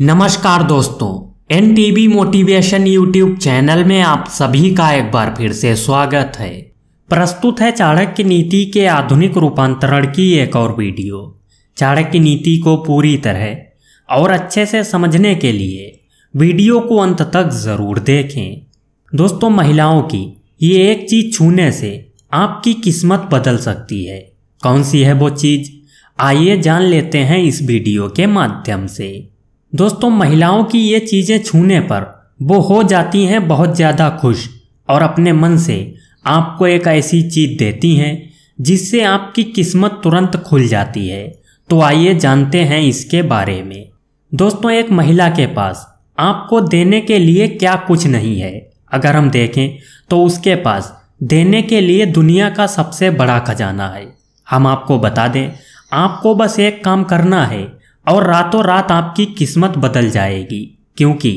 नमस्कार दोस्तों N TV motivation YouTube channel में आप सभी का एक बार फिर से स्वागत है प्रस्तुत है चाणक्य नीति के आधुनिक रूपांतरण की एक और वीडियो चाणक्य नीति को पूरी तरह और अच्छे से समझने के लिए वीडियो को अंत तक जरूर देखें दोस्तों महिलाओं की ये एक चीज छूने से आपकी किस्मत बदल सकती है कौन सी है वो चीज आइए जान लेते हैं इस वीडियो के माध्यम से दोस्तों महिलाओं की ये चीज़ें छूने पर वो हो जाती हैं बहुत ज़्यादा खुश और अपने मन से आपको एक ऐसी चीज़ देती हैं जिससे आपकी किस्मत तुरंत खुल जाती है तो आइए जानते हैं इसके बारे में दोस्तों एक महिला के पास आपको देने के लिए क्या कुछ नहीं है अगर हम देखें तो उसके पास देने के लिए दुनिया का सबसे बड़ा खजाना है हम आपको बता दें आपको बस एक काम करना है और रातों रात आपकी किस्मत बदल जाएगी क्योंकि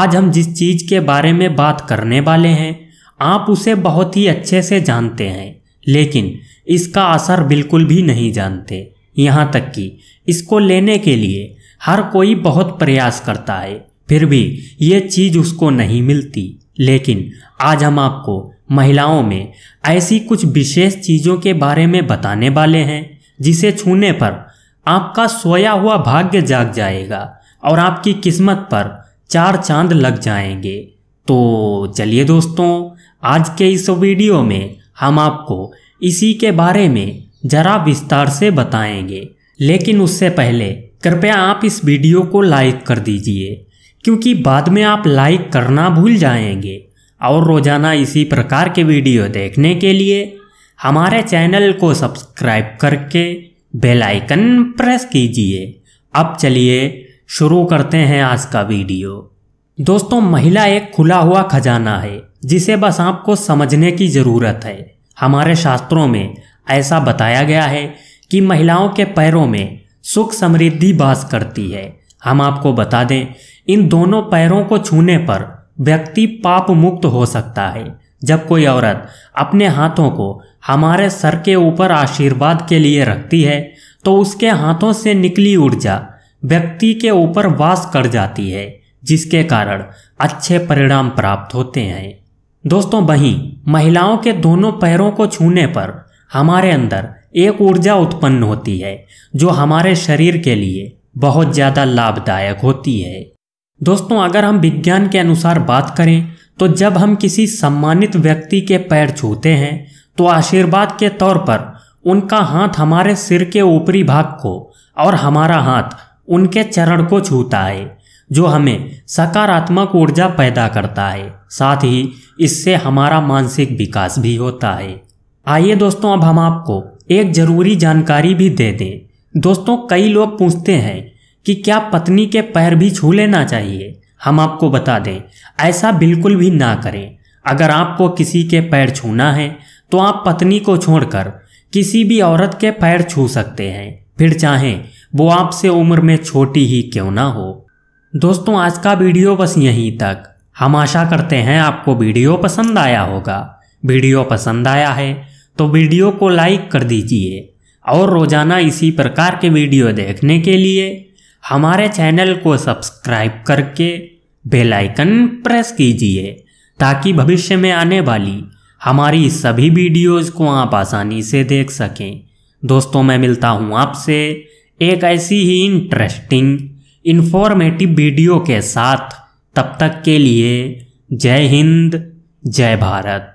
आज हम जिस चीज़ के बारे में बात करने वाले हैं आप उसे बहुत ही अच्छे से जानते हैं लेकिन इसका असर बिल्कुल भी नहीं जानते यहाँ तक कि इसको लेने के लिए हर कोई बहुत प्रयास करता है फिर भी ये चीज़ उसको नहीं मिलती लेकिन आज हम आपको महिलाओं में ऐसी कुछ विशेष चीज़ों के बारे में बताने वाले हैं जिसे छूने पर आपका सोया हुआ भाग्य जाग जाएगा और आपकी किस्मत पर चार चांद लग जाएंगे तो चलिए दोस्तों आज के इस वीडियो में हम आपको इसी के बारे में जरा विस्तार से बताएंगे लेकिन उससे पहले कृपया आप इस वीडियो को लाइक कर दीजिए क्योंकि बाद में आप लाइक करना भूल जाएंगे और रोज़ाना इसी प्रकार के वीडियो देखने के लिए हमारे चैनल को सब्सक्राइब करके बेल आइकन प्रेस कीजिए अब चलिए शुरू करते हैं आज का वीडियो दोस्तों महिला एक खुला हुआ खजाना है जिसे बस आपको समझने की ज़रूरत है हमारे शास्त्रों में ऐसा बताया गया है कि महिलाओं के पैरों में सुख समृद्धि बास करती है हम आपको बता दें इन दोनों पैरों को छूने पर व्यक्ति पाप मुक्त हो सकता है जब कोई औरत अपने हाथों को हमारे सर के ऊपर आशीर्वाद के लिए रखती है तो उसके हाथों से निकली ऊर्जा व्यक्ति के ऊपर वास कर जाती है जिसके कारण अच्छे परिणाम प्राप्त होते हैं दोस्तों वहीं महिलाओं के दोनों पैरों को छूने पर हमारे अंदर एक ऊर्जा उत्पन्न होती है जो हमारे शरीर के लिए बहुत ज़्यादा लाभदायक होती है दोस्तों अगर हम विज्ञान के अनुसार बात करें तो जब हम किसी सम्मानित व्यक्ति के पैर छूते हैं तो आशीर्वाद के तौर पर उनका हाथ हमारे सिर के ऊपरी भाग को और हमारा हाथ उनके चरण को छूता है जो हमें सकारात्मक ऊर्जा पैदा करता है साथ ही इससे हमारा मानसिक विकास भी होता है आइए दोस्तों अब हम आपको एक जरूरी जानकारी भी दे दें दोस्तों कई लोग पूछते हैं कि क्या पत्नी के पैर भी छू लेना चाहिए हम आपको बता दें ऐसा बिल्कुल भी ना करें अगर आपको किसी के पैर छूना है तो आप पत्नी को छोड़कर किसी भी औरत के पैर छू सकते हैं फिर चाहें वो आपसे उम्र में छोटी ही क्यों ना हो दोस्तों आज का वीडियो बस यहीं तक हम आशा करते हैं आपको वीडियो पसंद आया होगा वीडियो पसंद आया है तो वीडियो को लाइक कर दीजिए और रोज़ाना इसी प्रकार के वीडियो देखने के लिए हमारे चैनल को सब्सक्राइब करके बेल आइकन प्रेस कीजिए ताकि भविष्य में आने वाली हमारी सभी वीडियोस को आप आसानी से देख सकें दोस्तों मैं मिलता हूं आपसे एक ऐसी ही इंटरेस्टिंग इन्फॉर्मेटिव वीडियो के साथ तब तक के लिए जय हिंद जय भारत